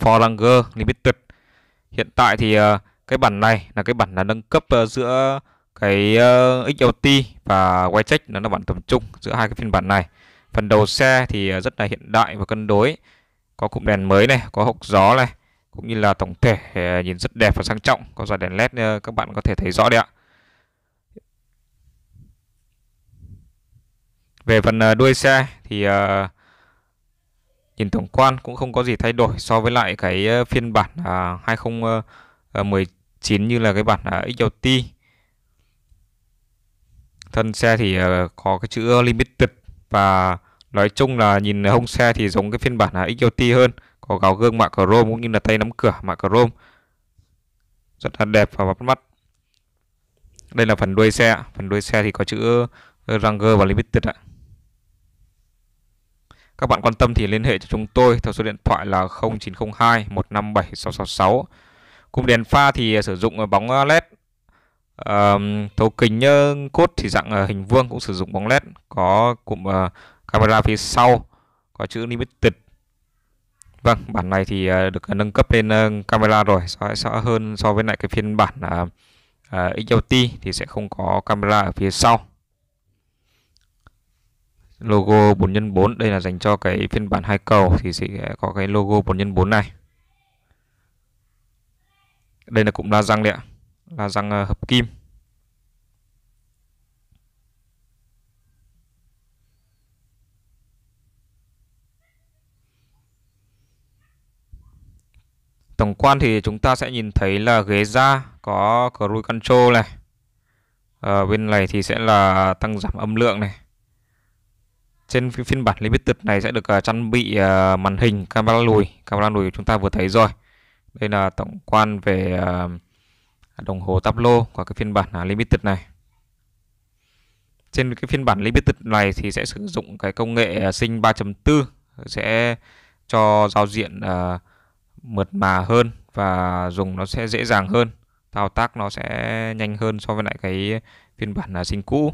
Forlanger Limited. Hiện tại thì ờ, cái bản này là cái bản là nâng cấp ờ, giữa cái ờ, XLT và Waycheck nó là bản tầm trung giữa hai cái phiên bản này. Phần đầu xe thì rất là hiện đại và cân đối. Có cụm đèn mới này, có hộc gió này, cũng như là tổng thể nhìn rất đẹp và sang trọng, có dải đèn led các bạn có thể thấy rõ đấy ạ. Về phần đuôi xe thì uh, nhìn tổng quan cũng không có gì thay đổi so với lại cái ờ, phiên bản à, 2019 ờ, ờ, như là cái bản à, XLT thân xe thì à, có cái chữ limited và nói chung là nhìn hông xe thì giống cái phiên bản là XLT hơn có gáo gương mạ chrome cũng như là tay nắm cửa mạ chrome rất là đẹp và bắt mắt đây là phần đuôi xe phần đuôi xe thì có chữ Ranger và Limited ạ các bạn quan tâm thì liên hệ cho chúng tôi theo số điện thoại là 0902 157 666. Cùng đèn pha thì à, sử dụng à, bóng à, LED. Um, thấu kính cốt thì dạng hình vuông cũng sử dụng bóng LED. Có cụm camera phía sau, có chữ Limited. Vâng, bản này thì được nâng cấp lên camera rồi, sẽ so hơn so với lại cái phiên bản uh, XLT thì sẽ không có camera ở phía sau logo 4x4 đây là dành cho cái phiên bản hai cầu thì sẽ có cái logo 4x4 này đây là cũng là răng đấy ạ là răng ờ, hợp kim tổng quan thì chúng ta sẽ nhìn thấy là ghế da có cruise control này ở ờ, bên này thì sẽ là tăng giảm âm lượng này trên phiên bản limited này sẽ được à, trang bị à, màn hình camera lùi camera lùi chúng ta vừa thấy rồi đây là tổng quan về à, đồng hồ tablo của cái phiên bản limited này trên cái phiên bản limited này thì sẽ sử dụng cái công nghệ sinh 3.4 sẽ cho giao diện mượt mà hơn và dùng nó sẽ dễ dàng hơn thao tác nó sẽ nhanh hơn so với lại cái phiên bản sinh cũ